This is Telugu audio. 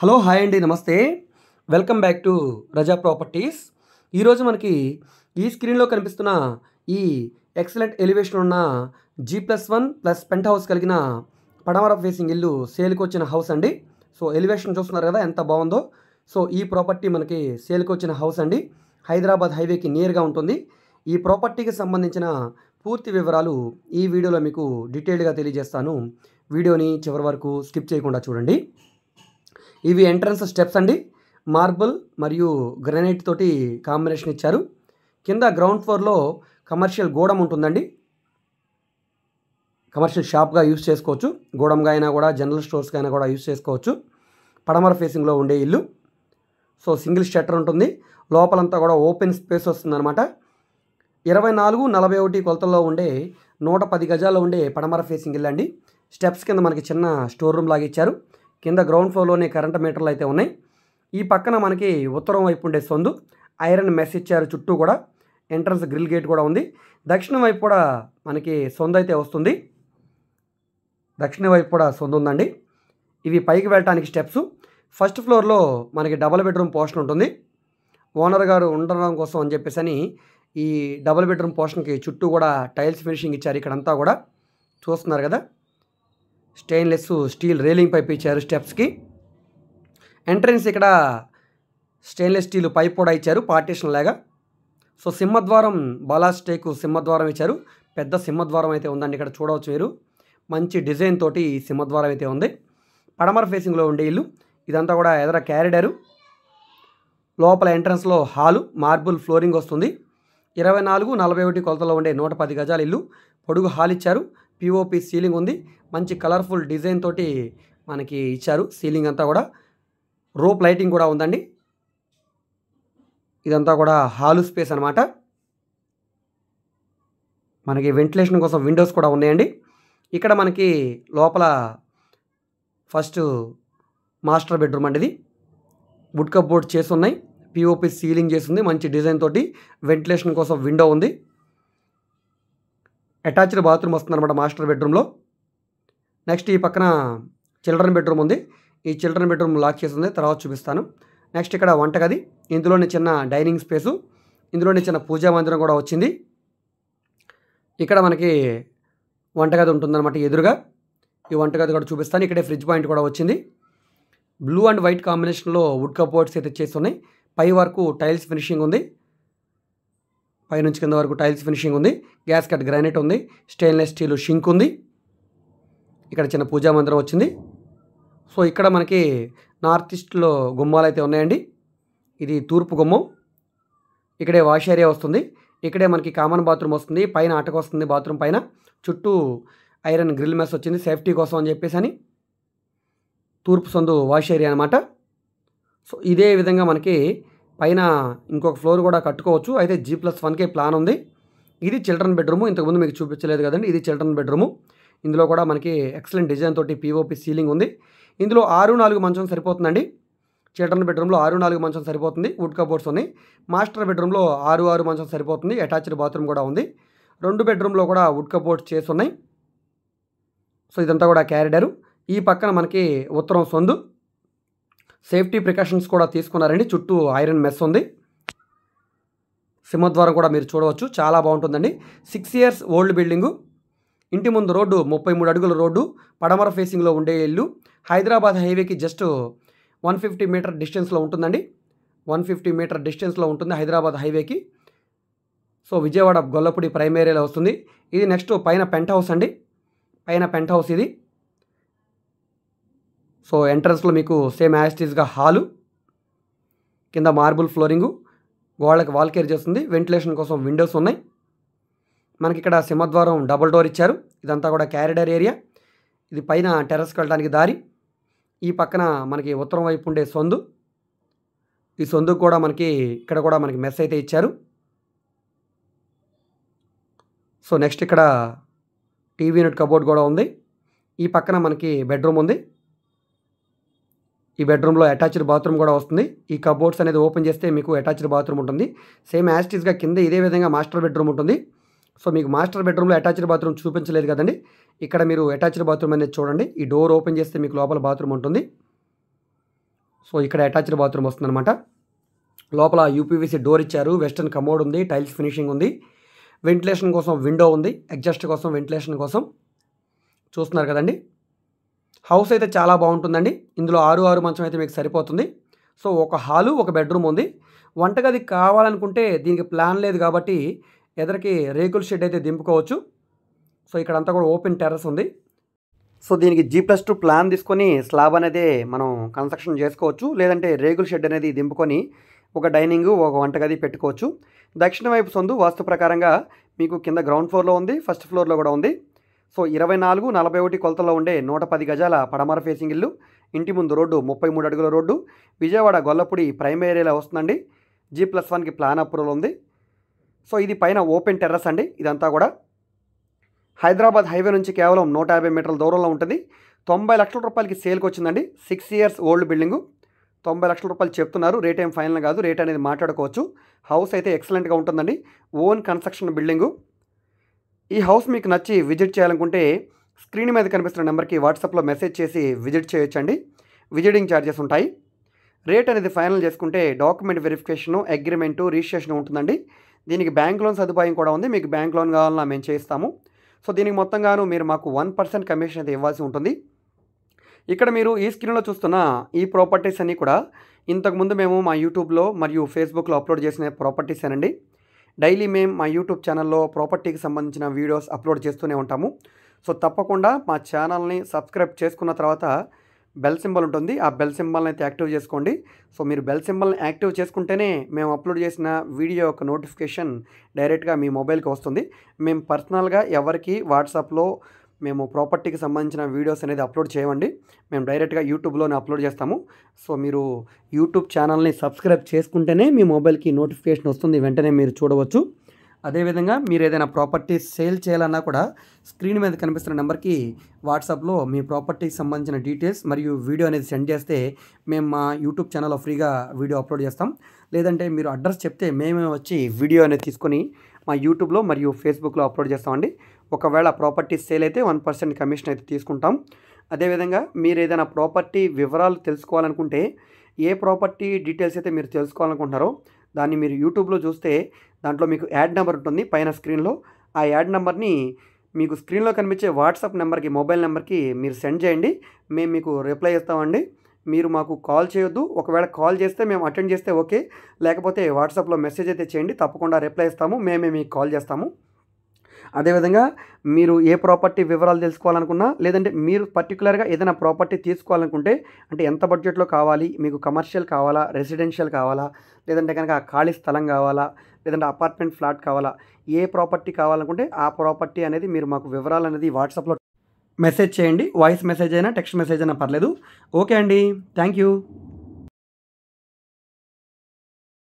హలో హాయ్ అండి నమస్తే welcome back to Raza properties ఈరోజు మనకి ఈ స్క్రీన్లో కనిపిస్తున్న ఈ ఎక్సలెంట్ ఎలివేషన్ ఉన్న G plus one plus pent house కలిగిన పడమర ఫేసింగ్ ఇల్లు సేల్కి వచ్చిన హౌస్ అండి సో ఎలివేషన్ చూస్తున్నారు కదా ఎంత బాగుందో సో ఈ ప్రాపర్టీ మనకి సేల్కి వచ్చిన హౌస్ అండి హైదరాబాద్ హైవేకి నియర్గా ఉంటుంది ఈ ప్రాపర్టీకి సంబంధించిన పూర్తి వివరాలు ఈ వీడియోలో మీకు డీటెయిల్డ్గా తెలియజేస్తాను వీడియోని చివరి వరకు స్కిప్ చేయకుండా చూడండి ఇవి ఎంట్రన్స్ స్టెప్స్ అండి మార్బుల్ మరియు గ్రనైట్ తోటి కాంబినేషన్ ఇచ్చారు కింద గ్రౌండ్ ఫ్లోర్లో కమర్షియల్ గోడం ఉంటుందండి కమర్షియల్ షాప్గా యూస్ చేసుకోవచ్చు గోడంగా అయినా కూడా జనరల్ స్టోర్స్గా అయినా కూడా యూస్ చేసుకోవచ్చు పడమర ఫేసింగ్లో ఉండే ఇల్లు సో సింగిల్ షట్టర్ ఉంటుంది లోపలంతా కూడా ఓపెన్ స్పేస్ వస్తుందన్నమాట ఇరవై నాలుగు నలభై ఒకటి కొలతల్లో ఉండే నూట పది గజాల్లో ఉండే పడమర ఫేసింగ్ ఇల్లు అండి స్టెప్స్ కింద మనకి చిన్న స్టోర్ రూమ్ లాగా ఇచ్చారు కింద గ్రౌండ్ ఫ్లోర్లోనే కరెంట్ మీటర్లు అయితే ఉన్నాయి ఈ పక్కన మనకి ఉత్తరం వైపు ఉండే సొందు ఐరన్ మెస్ ఇచ్చారు చుట్టూ కూడా ఎంట్రన్స్ గ్రిల్ గేట్ కూడా ఉంది దక్షిణం వైపు కూడా మనకి సొందు అయితే వస్తుంది దక్షిణ వైపు కూడా సొందు ఉందండి ఇవి పైకి వెళ్ళటానికి స్టెప్స్ ఫస్ట్ ఫ్లోర్లో మనకి డబుల్ బెడ్రూమ్ పోర్షన్ ఉంటుంది ఓనర్ గారు ఉండడం కోసం అని చెప్పేసి అని ఈ డబుల్ బెడ్రూమ్ పోర్షన్కి చుట్టూ కూడా టైల్స్ ఫినిషింగ్ ఇచ్చారు ఇక్కడంతా కూడా చూస్తున్నారు కదా స్టెయిన్లెస్ స్టీల్ రేలింగ్ పైప్ ఇచ్చారు స్టెప్స్కి ఎంట్రన్స్ ఇక్కడ స్టెయిన్లెస్ స్టీల్ పైప్ కూడా ఇచ్చారు పార్టీషన్ లాగా సో సింహద్వారం బాలాస్టేకు సింహద్వారం ఇచ్చారు పెద్ద సింహద్వారం అయితే ఉందండి ఇక్కడ చూడవచ్చు మీరు మంచి డిజైన్ తోటి సింహద్వారం అయితే ఉంది పడమర ఫేసింగ్లో ఉండే ఇల్లు ఇదంతా కూడా ఎదర క్యారిడారు లోపల ఎంట్రన్స్లో హాలు మార్బుల్ ఫ్లోరింగ్ వస్తుంది ఇరవై నాలుగు నలభై ఒకటి కొలతలో ఉండే నూట పది గజాల ఇల్లు పొడుగు హాల్ ఇచ్చారు పిఓపి సీలింగ్ ఉంది మంచి కలర్ఫుల్ డిజైన్ తోటి మనకి ఇచ్చారు సీలింగ్ అంతా కూడా రోప్ లైటింగ్ కూడా ఉందండి ఇదంతా కూడా హాలు స్పేస్ అనమాట మనకి వెంటిలేషన్ కోసం విండోస్ కూడా ఉన్నాయండి ఇక్కడ మనకి లోపల ఫస్ట్ మాస్టర్ బెడ్రూమ్ అండి ఇది వుడ్ కప్ బోర్డ్ చేసి ఉన్నాయి పిఓపి సీలింగ్ చేసి ఉంది మంచి డిజైన్ తోటి వెంటిలేషన్ కోసం విండో ఉంది అటాచ్డ్ బాత్రూమ్ వస్తుందన్నమాట మాస్టర్ బెడ్రూమ్లో నెక్స్ట్ ఈ పక్కన చిల్డ్రన్ బెడ్రూమ్ ఉంది ఈ చిల్డ్రన్ బెడ్రూమ్ లాక్ చేసింది తర్వాత చూపిస్తాను నెక్స్ట్ ఇక్కడ వంటగది ఇందులోనే చిన్న డైనింగ్ స్పేసు ఇందులోనే చిన్న పూజా మందిరం కూడా వచ్చింది ఇక్కడ మనకి వంటగది ఉంటుందన్నమాట ఎదురుగా ఈ వంటగది కూడా చూపిస్తాను ఇక్కడే ఫ్రిడ్జ్ పాయింట్ కూడా వచ్చింది బ్లూ అండ్ వైట్ కాంబినేషన్లో వుడ్ కపోర్ట్స్ అయితే చేస్తున్నాయి పై వరకు టైల్స్ ఫినిషింగ్ ఉంది పైనుంచి కింద వరకు టైల్స్ ఫినిషింగ్ ఉంది గ్యాస్ కట్ గ్రానైట్ ఉంది స్టెయిన్లెస్ స్టీల్ షింక్ ఉంది ఇక్కడ చిన్న పూజా మందిరం వచ్చింది సో ఇక్కడ మనకి నార్త్ ఈస్ట్లో గుమ్మాలు అయితే ఉన్నాయండి ఇది తూర్పు గుమ్మం ఇక్కడే వాష్ ఏరియా వస్తుంది ఇక్కడే మనకి కామన్ బాత్రూమ్ వస్తుంది పైన ఆటకు వస్తుంది బాత్రూమ్ పైన చుట్టూ ఐరన్ గ్రిల్ మెస్ వచ్చింది సేఫ్టీ కోసం అని చెప్పేసి అని తూర్పు సందు వాష్ ఏరియా అనమాట సో ఇదే విధంగా మనకి పైన ఇంకొక ఫ్లోర్ కూడా కట్టుకోవచ్చు అయితే జీ ప్లస్ వన్కే ప్లాన్ ఉంది ఇది చిల్డ్రన్ బెడ్రూమ్ ఇంతకుముందు మీకు చూపించలేదు కదండి ఇది చిల్డ్రన్ బెడ్రూము ఇందులో కూడా మనకి ఎక్సలెంట్ డిజైన్ తోటి పీఓపి సీలింగ్ ఉంది ఇందులో ఆరు నాలుగు మంచం సరిపోతుందండి చిల్డ్రన్ బెడ్రూమ్లో ఆరు నాలుగు మంచం సరిపోతుంది వుడ్ కబోర్డ్స్ ఉన్నాయి మాస్టర్ బెడ్రూమ్లో ఆరు ఆరు మంచం సరిపోతుంది అటాచ్డ్ బాత్రూమ్ కూడా ఉంది రెండు బెడ్రూమ్లో కూడా వుడ్ కబోర్డ్స్ చేసి ఉన్నాయి సో ఇదంతా కూడా క్యారిడారు ఈ పక్కన మనకి ఉత్తరం సొందు సేఫ్టీ ప్రికాషన్స్ కూడా తీసుకున్నారండి చుట్టూ ఐరన్ మెస్ ఉంది సింహద్వారం కూడా మీరు చూడవచ్చు చాలా బాగుంటుందండి సిక్స్ ఇయర్స్ ఓల్డ్ బిల్డింగు ఇంటి ముందు రోడ్డు ముప్పై మూడు అడుగుల రోడ్డు పడమర ఫేసింగ్లో ఉండే ఇల్లు హైదరాబాద్ హైవేకి జస్ట్ వన్ ఫిఫ్టీ మీటర్ డిస్టెన్స్లో ఉంటుందండి వన్ ఫిఫ్టీ మీటర్ డిస్టెన్స్లో ఉంటుంది హైదరాబాద్ హైవేకి సో విజయవాడ గొల్లపూడి ప్రైమ్ ఏరియాలో వస్తుంది ఇది నెక్స్ట్ పైన పెంట్ హౌస్ అండి పైన పెంట్ హౌస్ ఇది సో ఎంట్రన్స్లో మీకు సేమ్ యాస్టీస్గా హాలు కింద మార్బుల్ ఫ్లోరింగు గోడలకు వాల్ కేర్ చేస్తుంది వెంటిలేషన్ కోసం విండోస్ ఉన్నాయి మనకి ఇక్కడ సింహద్వారం డబుల్ డోర్ ఇచ్చారు ఇదంతా కూడా క్యారిడర్ ఏరియా ఇది పైన టెరస్కి వెళ్ళడానికి దారి ఈ పక్కన మనకి ఉత్తరం వైపు ఉండే సొందు ఈ సొందు కూడా మనకి ఇక్కడ కూడా మనకి మెస్ అయితే ఇచ్చారు సో నెక్స్ట్ ఇక్కడ టీవీ యూనిట్ కబోర్డ్ కూడా ఉంది ఈ పక్కన మనకి బెడ్రూమ్ ఉంది ఈ బెడ్రూమ్లో అటాచ్డ్ బాత్రూమ్ కూడా వస్తుంది ఈ కబోర్డ్స్ అనేది ఓపెన్ చేస్తే మీకు అటాచ్డ్ బాత్రూమ్ ఉంటుంది సేమ్ యాస్టీస్గా కింద ఇదే విధంగా మాస్టర్ బెడ్రూమ్ ఉంటుంది సో మీకు మాస్టర్ బెడ్రూమ్లో అటాచ్డ్ బాత్రూమ్ చూపించలేదు కదండి ఇక్కడ మీరు అటాచ్డ్ బాత్రూమ్ అనేది చూడండి ఈ డోర్ ఓపెన్ చేస్తే మీకు లోపల బాత్రూమ్ ఉంటుంది సో ఇక్కడ అటాచ్డ్ బాత్రూమ్ వస్తుందన్నమాట లోపల యూపీవీసీ డోర్ ఇచ్చారు వెస్టర్న్ కమోడ్ ఉంది టైల్స్ ఫినిషింగ్ ఉంది వెంటిలేషన్ కోసం విండో ఉంది ఎగ్జాస్ట్ కోసం వెంటిలేషన్ కోసం చూస్తున్నారు కదండి హౌస్ అయితే చాలా బాగుంటుందండి ఇందులో ఆరు ఆరు మంచం అయితే మీకు సరిపోతుంది సో ఒక హాలు ఒక బెడ్రూమ్ ఉంది వంటగది కావాలనుకుంటే దీనికి ప్లాన్ లేదు కాబట్టి ఎదరికి రేకుల షెడ్ అయితే దింపుకోవచ్చు సో ఇక్కడంతా కూడా ఓపెన్ టెర్రస్ ఉంది సో దీనికి జీ ప్లస్ టూ ప్లాన్ తీసుకొని స్లాబ్ అనేది మనం కన్స్ట్రక్షన్ చేసుకోవచ్చు లేదంటే రేగుల షెడ్ అనేది దింపుకొని ఒక డైనింగ్ ఒక వంటగది పెట్టుకోవచ్చు దక్షిణ వైపు సొందు వాస్తు ప్రకారంగా మీకు కింద గ్రౌండ్ ఫ్లోర్లో ఉంది ఫస్ట్ ఫ్లోర్లో కూడా ఉంది సో ఇరవై నాలుగు నలభై ఒకటి కొలతల్లో ఉండే నూట పది గజాల పడమర ఫేసింగ్ ఇల్లు ఇంటి ముందు రోడ్డు ముప్పై మూడు అడుగుల రోడ్డు విజయవాడ గొల్లపూడి ప్రైమ్ ఏరియాలో వస్తుందండి జీ ప్లస్ వన్కి ప్లాన్ అప్రూవల్ ఉంది సో ఇది పైన ఓపెన్ టెర్రస్ అండి ఇదంతా కూడా హైదరాబాద్ హైవే నుంచి కేవలం నూట యాభై మీటర్ల దూరంలో ఉంటుంది తొంభై లక్షల రూపాయలకి సేల్కి వచ్చిందండి సిక్స్ ఇయర్స్ ఓల్డ్ బిల్డింగు తొంభై లక్షల రూపాయలు చెప్తున్నారు రేట్ ఏం ఫైనల్ కాదు రేట్ అనేది మాట్లాడుకోవచ్చు హౌస్ అయితే ఎక్సలెంట్గా ఉంటుందండి ఓన్ కన్స్ట్రక్షన్ బిల్డింగు ఈ హౌస్ మీకు నచ్చి విజిట్ చేయాలనుకుంటే స్క్రీన్ మీద కనిపిస్తున్న నెంబర్కి వాట్సాప్లో మెసేజ్ చేసి విజిట్ చేయొచ్చండి విజిటింగ్ ఛార్జెస్ ఉంటాయి రేట్ అనేది ఫైనల్ చేసుకుంటే డాక్యుమెంట్ వెరిఫికేషను అగ్రిమెంటు రిజిస్ట్రేషన్ ఉంటుందండి దీనికి బ్యాంక్ లోన్ సదుపాయం కూడా ఉంది మీకు బ్యాంక్ లోన్ కావాలన్నా మేము చేస్తాము సో దీనికి మొత్తంగాను మీరు మాకు వన్ పర్సెంట్ కమిషన్ అయితే ఇవ్వాల్సి ఉంటుంది ఇక్కడ మీరు ఈ స్క్రీన్లో చూస్తున్న ఈ ప్రాపర్టీస్ అన్నీ కూడా ఇంతకుముందు మేము మా యూట్యూబ్లో మరియు ఫేస్బుక్లో అప్లోడ్ చేసిన ప్రాపర్టీస్ అండి డైలీ మేము మా యూట్యూబ్ ఛానల్లో ప్రాపర్టీకి సంబంధించిన వీడియోస్ అప్లోడ్ చేస్తూనే ఉంటాము సో తప్పకుండా మా ఛానల్ని సబ్స్క్రైబ్ చేసుకున్న తర్వాత బెల్ సింబల్ ఉంటుంది ఆ బెల్ సింబల్ని అయితే యాక్టివ్ చేసుకోండి సో మీరు బెల్ సింబల్ని యాక్టివ్ చేసుకుంటేనే మేము అప్లోడ్ చేసిన వీడియో యొక్క నోటిఫికేషన్ డైరెక్ట్గా మీ మొబైల్కి వస్తుంది మేము పర్సనల్గా ఎవరికి వాట్సాప్లో మేము ప్రాపర్టీకి సంబంధించిన వీడియోస్ అనేది అప్లోడ్ చేయమండి మేము డైరెక్ట్గా యూట్యూబ్లోనే అప్లోడ్ చేస్తాము సో మీరు యూట్యూబ్ ఛానల్ని సబ్స్క్రైబ్ చేసుకుంటేనే మీ మొబైల్కి నోటిఫికేషన్ వస్తుంది వెంటనే మీరు చూడవచ్చు అదేవిధంగా మీరు ఏదైనా ప్రాపర్టీ సేల్ చేయాలన్నా కూడా స్క్రీన్ మీద కనిపిస్తున్న నెంబర్కి వాట్సాప్లో మీ ప్రాపర్టీకి సంబంధించిన డీటెయిల్స్ మరియు వీడియో అనేది సెండ్ చేస్తే మేము మా యూట్యూబ్ ఛానల్లో ఫ్రీగా వీడియో అప్లోడ్ చేస్తాం లేదంటే మీరు అడ్రస్ చెప్తే మేమే వచ్చి వీడియో అనేది తీసుకొని మా యూట్యూబ్లో మరియు ఫేస్బుక్లో అప్లోడ్ చేస్తామండి ఒకవేళ ప్రాపర్టీ సేల్ అయితే వన్ పర్సెంట్ కమిషన్ అయితే తీసుకుంటాం అదేవిధంగా మీరు ఏదైనా ప్రాపర్టీ వివరాలు తెలుసుకోవాలనుకుంటే ఏ ప్రాపర్టీ డీటెయిల్స్ అయితే మీరు తెలుసుకోవాలనుకుంటున్నారో దాన్ని మీరు యూట్యూబ్లో చూస్తే దాంట్లో మీకు యాడ్ నెంబర్ ఉంటుంది పైన స్క్రీన్లో ఆ యాడ్ నెంబర్ని మీకు స్క్రీన్లో కనిపించే వాట్సాప్ నెంబర్కి మొబైల్ నెంబర్కి మీరు సెండ్ చేయండి మేము మీకు రిప్లై ఇస్తామండి మీరు మాకు కాల్ చేయొద్దు ఒకవేళ కాల్ చేస్తే మేము అటెండ్ చేస్తే ఓకే లేకపోతే వాట్సాప్లో మెసేజ్ అయితే చేయండి తప్పకుండా రిప్లై ఇస్తాము మేమే మీకు కాల్ చేస్తాము అదేవిధంగా మీరు ఏ ప్రాపర్టీ వివరాలు తెలుసుకోవాలనుకున్నా లేదంటే మీరు పర్టికులర్గా ఏదైనా ప్రాపర్టీ తీసుకోవాలనుకుంటే అంటే ఎంత బడ్జెట్లో కావాలి మీకు కమర్షియల్ కావాలా రెసిడెన్షియల్ కావాలా లేదంటే కనుక ఖాళీ స్థలం కావాలా లేదంటే అపార్ట్మెంట్ ఫ్లాట్ కావాలా ఏ ప్రాపర్టీ కావాలనుకుంటే ఆ ప్రాపర్టీ అనేది మీరు మాకు వివరాలు అనేది వాట్సాప్లో మెసేజ్ చేయండి వాయిస్ మెసేజ్ అయినా టెక్స్ట్ మెసేజ్ అయినా పర్లేదు ఓకే అండి థ్యాంక్ యూ